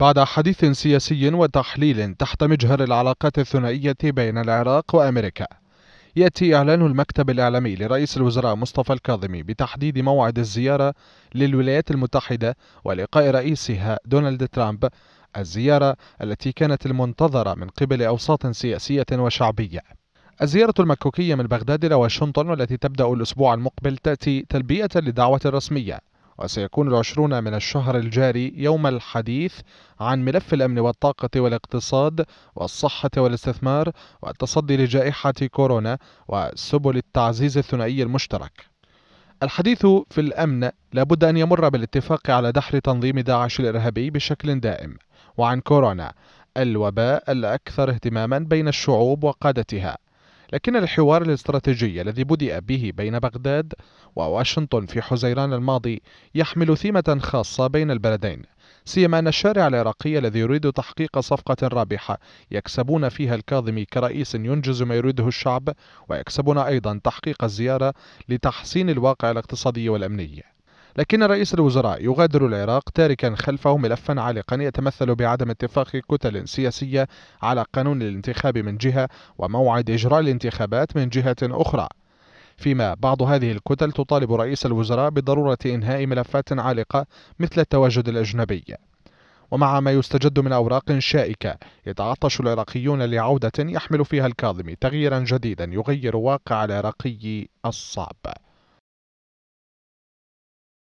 بعد حديث سياسي وتحليل تحت مجهر العلاقات الثنائية بين العراق وأمريكا يأتي إعلان المكتب الإعلامي لرئيس الوزراء مصطفى الكاظمي بتحديد موعد الزيارة للولايات المتحدة ولقاء رئيسها دونالد ترامب الزيارة التي كانت المنتظرة من قبل أوساط سياسية وشعبية الزيارة المكوكية من بغداد إلى واشنطن والتي تبدأ الأسبوع المقبل تأتي تلبية للدعوة الرسمية وسيكون العشرون من الشهر الجاري يوم الحديث عن ملف الأمن والطاقة والاقتصاد والصحة والاستثمار والتصدي لجائحة كورونا وسبل التعزيز الثنائي المشترك الحديث في الأمن لابد أن يمر بالاتفاق على دحر تنظيم داعش الإرهابي بشكل دائم وعن كورونا الوباء الأكثر اهتماما بين الشعوب وقادتها لكن الحوار الاستراتيجي الذي بدأ به بين بغداد وواشنطن في حزيران الماضي يحمل ثيمة خاصة بين البلدين سيما أن الشارع العراقي الذي يريد تحقيق صفقة رابحة يكسبون فيها الكاظمي كرئيس ينجز ما يريده الشعب ويكسبون أيضا تحقيق الزيارة لتحسين الواقع الاقتصادي والأمني لكن رئيس الوزراء يغادر العراق تاركا خلفه ملفا عالقا يتمثل بعدم اتفاق كتل سياسية على قانون الانتخاب من جهة وموعد إجراء الانتخابات من جهة أخرى فيما بعض هذه الكتل تطالب رئيس الوزراء بضرورة إنهاء ملفات عالقة مثل التواجد الأجنبي ومع ما يستجد من أوراق شائكة يتعطش العراقيون لعودة يحمل فيها الكاظمي تغييرا جديدا يغير واقع العراقي الصعب